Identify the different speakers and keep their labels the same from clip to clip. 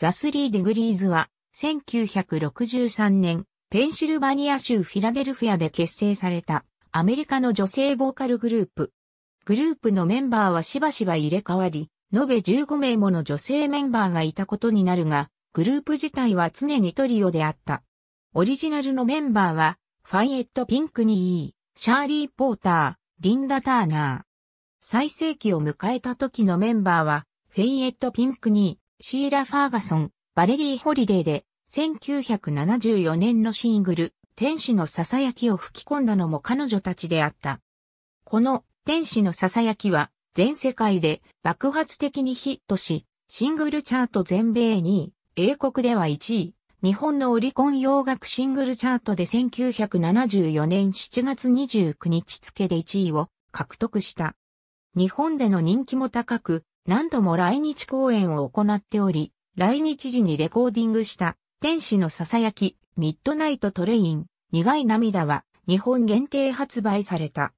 Speaker 1: ザ・スリー・ディグリーズは、1963年、ペンシルバニア州フィラデルフィアで結成された、アメリカの女性ボーカルグループ。グループのメンバーはしばしば入れ替わり、延べ15名もの女性メンバーがいたことになるが、グループ自体は常にトリオであった。オリジナルのメンバーは、ファイエット・ピンクニー、シャーリー・ポーター、リンダ・ターナー。最盛期を迎えた時のメンバーは、フェイエット・ピンクニシーラ・ファーガソン、バレリー・ホリデーで、1974年のシングル、天使のささやきを吹き込んだのも彼女たちであった。この天使のささやきは、全世界で爆発的にヒットし、シングルチャート全米2位、英国では1位、日本のオリコン洋楽シングルチャートで1974年7月29日付で1位を獲得した。日本での人気も高く、何度も来日公演を行っており、来日時にレコーディングした天使の囁き、ミッドナイトトレイン、苦い涙は日本限定発売された。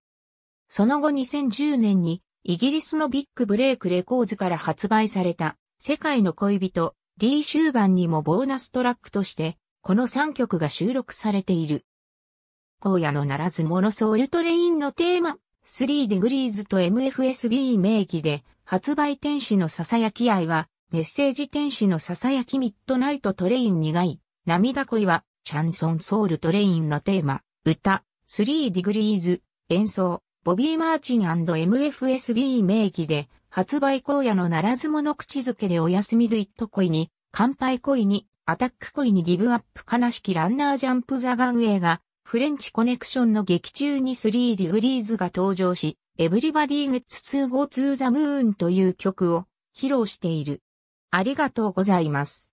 Speaker 1: その後2010年にイギリスのビッグブレイクレコーズから発売された世界の恋人、リー・シューバンにもボーナストラックとして、この3曲が収録されている。荒野のならずモノソウルトレインのテーマ、3デグリーズと MFSB 名義で発売天使の囁き愛は、メッセージ天使の囁きミッドナイトトレイン苦い、涙恋は、チャンソンソウルトレインのテーマ、歌、3ディグリーズ、演奏、ボビー・マーチン &MFSB 名義で、発売荒野のならず者口づけでお休みドイット恋に、乾杯恋に、アタック恋にギブアップ悲しきランナージャンプザガンウェイが、フレンチコネクションの劇中に3ディグリーズが登場し、Everybody Gets to Go to the Moon という曲を披露している。あり
Speaker 2: がとうございます。